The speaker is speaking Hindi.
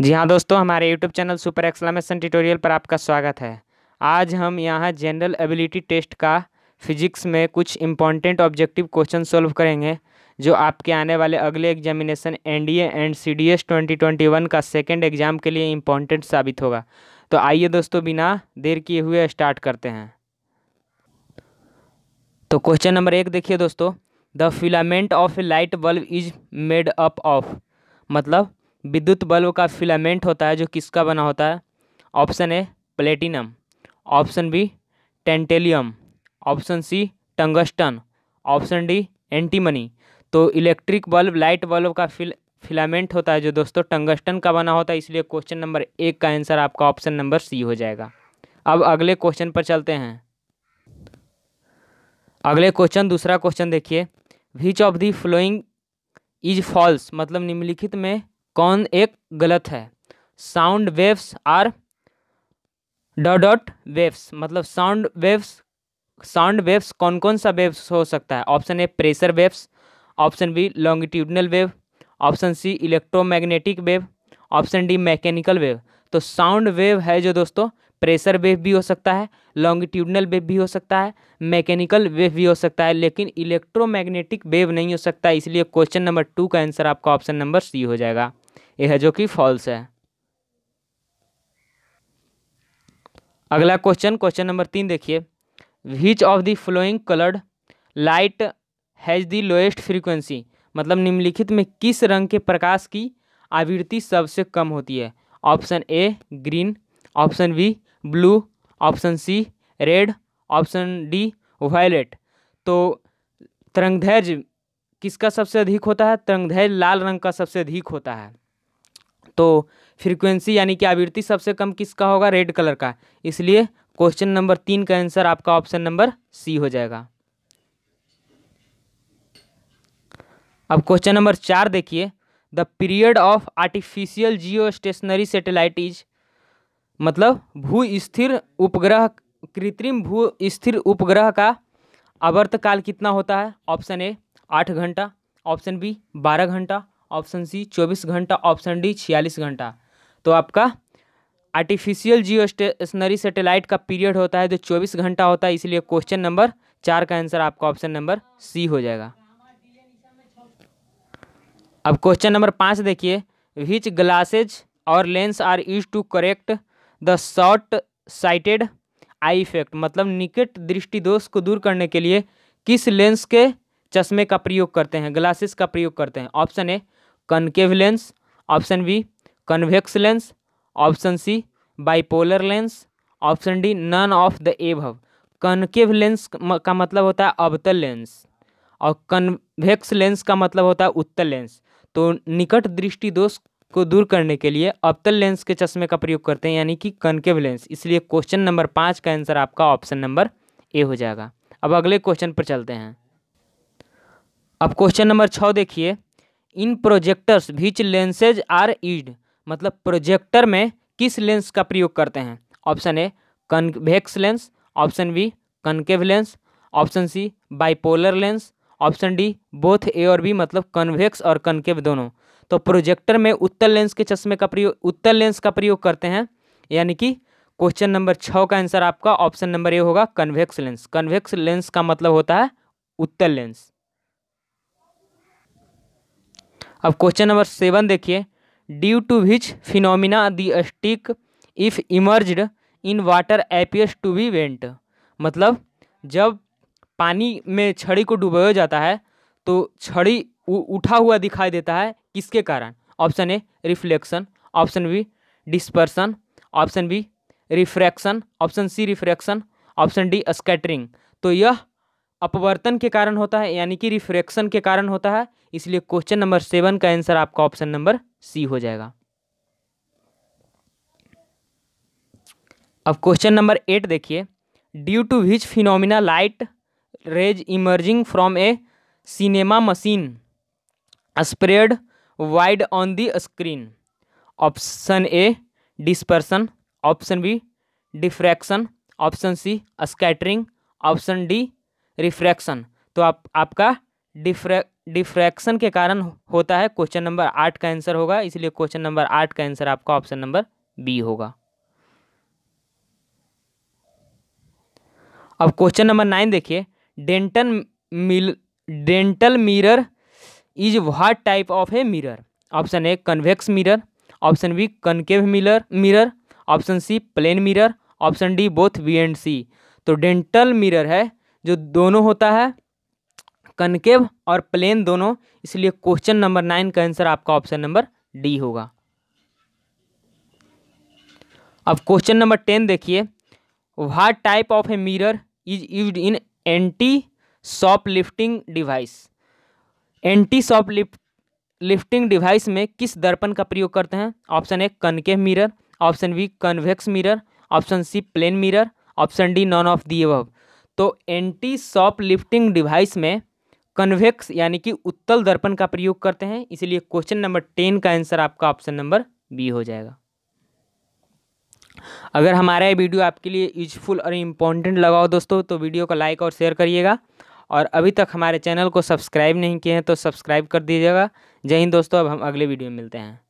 जी हाँ दोस्तों हमारे YouTube channel super exclamation tutorial पर आपका स्वागत है आज हम यहाँ जनरल एबिलिटी टेस्ट का फिजिक्स में कुछ इम्पॉर्टेंट ऑब्जेक्टिव क्वेश्चन सॉल्व करेंगे जो आपके आने वाले अगले एग्जामिनेशन एनडीए एंड सीडीएस 2021 का सेकेंड एग्ज़ाम के लिए इम्पॉर्टेंट साबित होगा तो आइए दोस्तों बिना देर किए हुए स्टार्ट करते हैं तो क्वेश्चन नंबर एक देखिए दोस्तों the filament of a light bulb is made up of मतलब विद्युत बल्ब का फिलामेंट होता है जो किसका बना होता है option A platinum option B tantalum option C tungsten option D antimony तो इलेक्ट्रिक बल्ब लाइट बल्ब का फिल फिलामेंट होता है जो दोस्तों टंगस्टन का बना होता है इसलिए क्वेश्चन नंबर एक का आंसर आपका ऑप्शन नंबर सी हो जाएगा अब अगले क्वेश्चन पर चलते हैं अगले क्वेश्चन दूसरा क्वेश्चन देखिए which of the following is false मतलब निम्नलिखित में कौन एक गलत है sound waves are dot waves मतलब साउंड वेव्स साउंड वेव्स कौन कौन सा वेव्स हो सकता है option A pressure waves option B longitudinal wave option C electromagnetic wave option D mechanical wave तो साउंड वेव है जो दोस्तों प्रेशर वेव भी हो सकता है लॉन्गिट्यूडनल वेव भी हो सकता है मैकेनिकल वेव भी हो सकता है लेकिन इलेक्ट्रोमैग्नेटिक वेव नहीं हो सकता इसलिए क्वेश्चन नंबर टू का आंसर आपका ऑप्शन नंबर सी हो जाएगा ये है जो कि फॉल्स है अगला क्वेश्चन क्वेश्चन नंबर तीन देखिए which of the following coloured light has the lowest frequency मतलब निम्नलिखित में किस रंग के प्रकाश की आवृत्ति सबसे कम होती है option A green option B blue option C red option D violet तो तरंगधैर्ज किसका सबसे अधिक होता है तरंगधैर्ज लाल रंग का सबसे अधिक होता है तो फ्रीक्वेंसी यानी कि आवृत्ति सबसे कम किसका होगा रेड कलर का इसलिए क्वेश्चन नंबर तीन का आंसर आपका ऑप्शन नंबर सी हो जाएगा अब क्वेश्चन नंबर चार देखिए the period of artificial geostationary satellite is मतलब भू स्थिर उपग्रह कृत्रिम भू स्थिर उपग्रह का आवर्तकाल कितना होता है ऑप्शन ए आठ घंटा ऑप्शन बी बारह घंटा ऑप्शन सी चौबीस घंटा ऑप्शन डी छियालीस घंटा तो आपका आर्टिफिशियल जियो स्टेशनरी सेटेलाइट का पीरियड होता है जो चौबीस घंटा होता है इसलिए क्वेश्चन नंबर चार का आंसर आपका ऑप्शन नंबर सी हो जाएगा अब क्वेश्चन नंबर पाँच देखिए विच ग्लासेज और lens are use to correct the short sighted eye effect मतलब निकट दृष्टि दोष को दूर करने के लिए किस लेंस के चश्मे का प्रयोग करते हैं ग्लासेस का प्रयोग करते हैं option A concave lens option B convex lens option C bipolar lens option D none of the above concave lens का मतलब होता है अवतल लेंस और कन्वेक्स लेंस का मतलब होता है उत्तल लेंस तो निकट दृष्टि दोष को दूर करने के लिए अवतल लेंस के चश्मे का प्रयोग करते हैं यानी कि कनकेव लेंस इसलिए क्वेश्चन नंबर पाँच का आंसर आपका ऑप्शन नंबर ए हो जाएगा अब अगले क्वेश्चन पर चलते हैं अब क्वेश्चन नंबर छः देखिए in projectors which lenses are used मतलब प्रोजेक्टर में किस लेंस का प्रयोग करते हैं option A convex lens option B concave lens option C bipolar lens option D both A और बी मतलब कन्वेक्स और कनकेव दोनों तो प्रोजेक्टर में उत्तर लेंस के चश्मे का प्रयोग उत्तर लेंस का प्रयोग करते हैं यानी कि क्वेश्चन नंबर छः का आंसर आपका ऑप्शन नंबर ए होगा कन्वेक्स लेंस कन्वेक्स लेंस का मतलब होता है उत्तर लेंस अब क्वेश्चन नंबर सेवन देखिए due to which phenomena the stick if immersed in water appears to be bent मतलब जब पानी में छड़ी को डुबोया जाता है तो छड़ी उठा हुआ दिखाई देता है किसके कारण option A reflection option B dispersion option B refraction option C refraction option D scattering तो यह अपवर्तन के कारण होता है यानी कि रिफ्रैक्शन के कारण होता है इसलिए क्वेश्चन नंबर सेवन का आंसर आपका ऑप्शन नंबर सी हो जाएगा अब क्वेश्चन नंबर एट देखिए due to which phenomena light rays emerging from a cinema machine spread wide on the screen option A dispersion option B diffraction option C scattering option D refraction तो आप आपका डिफ्रैक डिफ्रैक्शन के कारण होता है क्वेश्चन नंबर आठ का आंसर होगा इसलिए क्वेश्चन नंबर आठ का आंसर आपका ऑप्शन नंबर बी होगा अब क्वेश्चन नंबर नाइन देखिए डेंटल मिल dental mirror is what type of a mirror option A convex mirror option B concave mirror mirror option C plane mirror option D both B and C तो डेंटल मिरर है जो दोनों होता है कनकेव और प्लेन दोनों इसलिए क्वेश्चन नंबर नाइन का आंसर आपका ऑप्शन नंबर डी होगा अब क्वेश्चन नंबर टेन देखिए what type of a mirror is use in anti shoplifting device anti shoplifting device में किस दर्पण का प्रयोग करते हैं option A concave mirror option B convex mirror option C plane mirror option D none of the above तो एंटी सॉप लिफ्टिंग डिवाइस में कन्वेक्स यानी कि उत्तल दर्पण का प्रयोग करते हैं इसलिए क्वेश्चन नंबर टेन का आंसर आपका ऑप्शन नंबर बी हो जाएगा अगर हमारा ये वीडियो आपके लिए यूजफुल और इम्पोर्टेंट लगा हो दोस्तों तो वीडियो को लाइक और शेयर करिएगा और अभी तक हमारे चैनल को सब्सक्राइब नहीं किए हैं तो सब्सक्राइब कर दीजिएगा जय हिंद दोस्तों अब हम अगले वीडियो में मिलते हैं